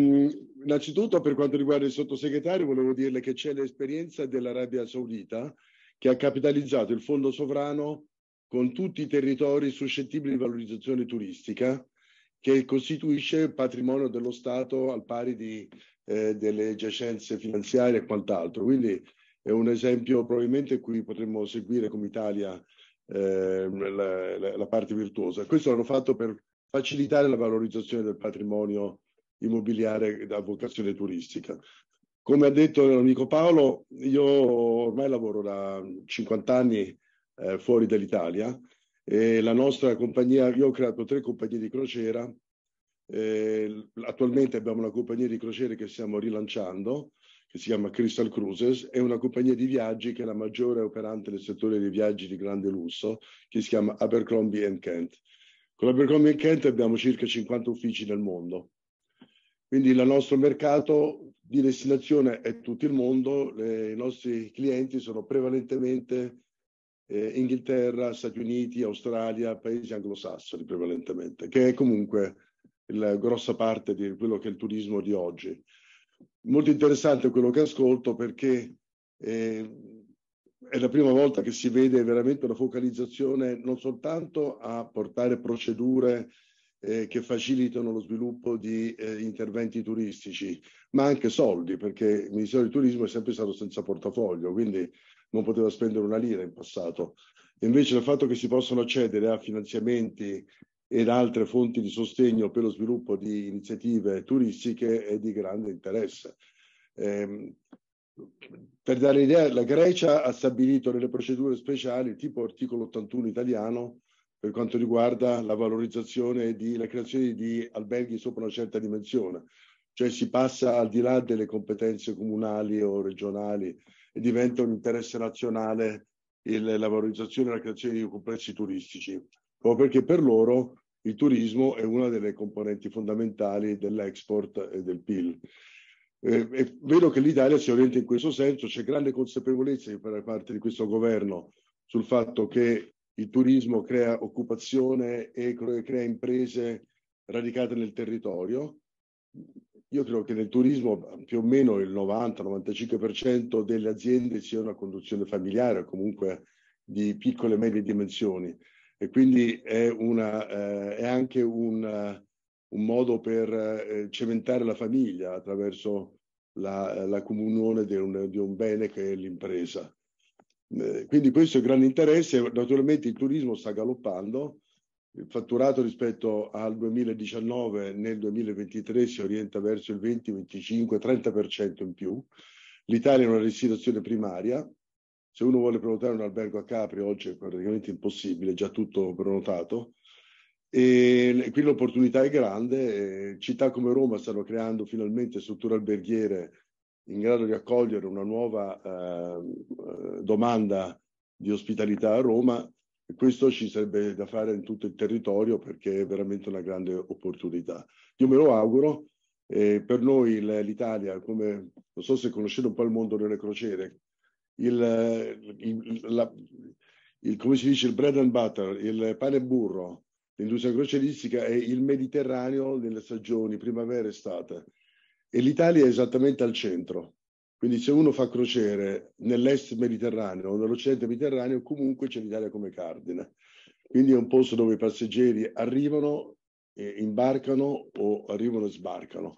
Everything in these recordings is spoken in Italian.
Mm, innanzitutto per quanto riguarda il sottosegretario volevo dirle che c'è l'esperienza dell'Arabia Saudita che ha capitalizzato il fondo sovrano con tutti i territori suscettibili di valorizzazione turistica che costituisce patrimonio dello Stato al pari di, eh, delle giacenze finanziarie e quant'altro. Quindi è un esempio probabilmente cui potremmo seguire come Italia eh, la, la parte virtuosa. Questo l'hanno fatto per facilitare la valorizzazione del patrimonio immobiliare da vocazione turistica. Come ha detto l'amico Paolo, io ormai lavoro da 50 anni eh, fuori dall'Italia e la nostra compagnia, io ho creato tre compagnie di crociera, eh, attualmente abbiamo una compagnia di crociere che stiamo rilanciando, che si chiama Crystal Cruises, è una compagnia di viaggi che è la maggiore operante nel settore dei viaggi di grande lusso, che si chiama Abercrombie Kent. Con Abercrombie Kent abbiamo circa 50 uffici nel mondo quindi il nostro mercato di destinazione è tutto il mondo, le, i nostri clienti sono prevalentemente eh, Inghilterra, Stati Uniti, Australia, paesi anglosassoni prevalentemente, che è comunque la grossa parte di quello che è il turismo di oggi. Molto interessante quello che ascolto perché eh, è la prima volta che si vede veramente una focalizzazione non soltanto a portare procedure eh, che facilitano lo sviluppo di eh, interventi turistici, ma anche soldi, perché il Ministero del Turismo è sempre stato senza portafoglio, quindi non poteva spendere una lira in passato. Invece il fatto che si possano accedere a finanziamenti ed altre fonti di sostegno per lo sviluppo di iniziative turistiche è di grande interesse. Eh, per dare l'idea, la Grecia ha stabilito nelle procedure speciali, tipo articolo 81 italiano, per quanto riguarda la valorizzazione e la creazione di alberghi sopra una certa dimensione, cioè si passa al di là delle competenze comunali o regionali e diventa un interesse nazionale il, la valorizzazione e la creazione di complessi turistici, proprio perché per loro il turismo è una delle componenti fondamentali dell'export e del PIL. Eh, è vero che l'Italia si orienta in questo senso, c'è grande consapevolezza da parte di questo governo sul fatto che il turismo crea occupazione e crea imprese radicate nel territorio. Io credo che nel turismo più o meno il 90-95% delle aziende sia una conduzione familiare, o comunque di piccole e medie dimensioni. E quindi è, una, eh, è anche un, un, modo per eh, cementare la famiglia attraverso la, la comunione di un, di un bene che è l'impresa. Eh, quindi questo è il grande interesse. Naturalmente il turismo sta galoppando, il fatturato rispetto al 2019 nel 2023 si orienta verso il 20, 25, 30% in più. L'Italia è una destinazione primaria. Se uno vuole prenotare un albergo a Capri oggi è praticamente impossibile, è già tutto prenotato. E qui l'opportunità è grande, eh, città come Roma stanno creando finalmente strutture alberghiere in grado di accogliere una nuova ehm, eh, domanda di ospitalità a Roma. e Questo ci sarebbe da fare in tutto il territorio perché è veramente una grande opportunità. Io me lo auguro. Eh, per noi l'Italia, come non so se conoscete un po' il mondo delle crociere, il, il, la, il, come si dice, il bread and butter, il pane e burro, l'industria crocieristica è il Mediterraneo nelle stagioni primavera e estate e l'Italia è esattamente al centro. Quindi se uno fa crociere nell'est mediterraneo o nell'occidente mediterraneo, comunque c'è l'Italia come cardine. Quindi è un posto dove i passeggeri arrivano, eh, imbarcano o arrivano e sbarcano.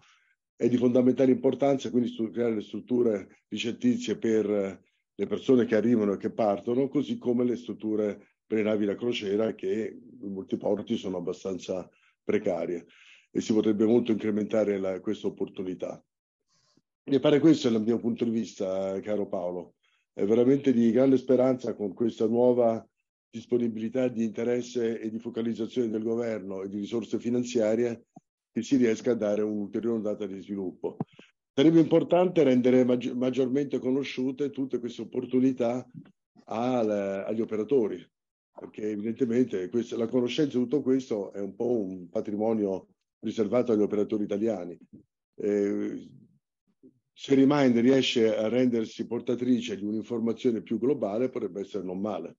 È di fondamentale importanza quindi creare le strutture ricettizie per eh, le persone che arrivano e che partono, così come le strutture per le navi da crociera che in molti porti sono abbastanza precarie e si potrebbe molto incrementare la, questa opportunità. Mi pare questo il mio punto di vista, caro Paolo. È veramente di grande speranza con questa nuova disponibilità di interesse e di focalizzazione del governo e di risorse finanziarie che si riesca a dare un'ulteriore data di sviluppo. Sarebbe importante rendere maggiormente conosciute tutte queste opportunità al, agli operatori, perché evidentemente questa, la conoscenza di tutto questo è un po' un patrimonio riservato agli operatori italiani. Eh, se Remind riesce a rendersi portatrice di un'informazione più globale potrebbe essere non male.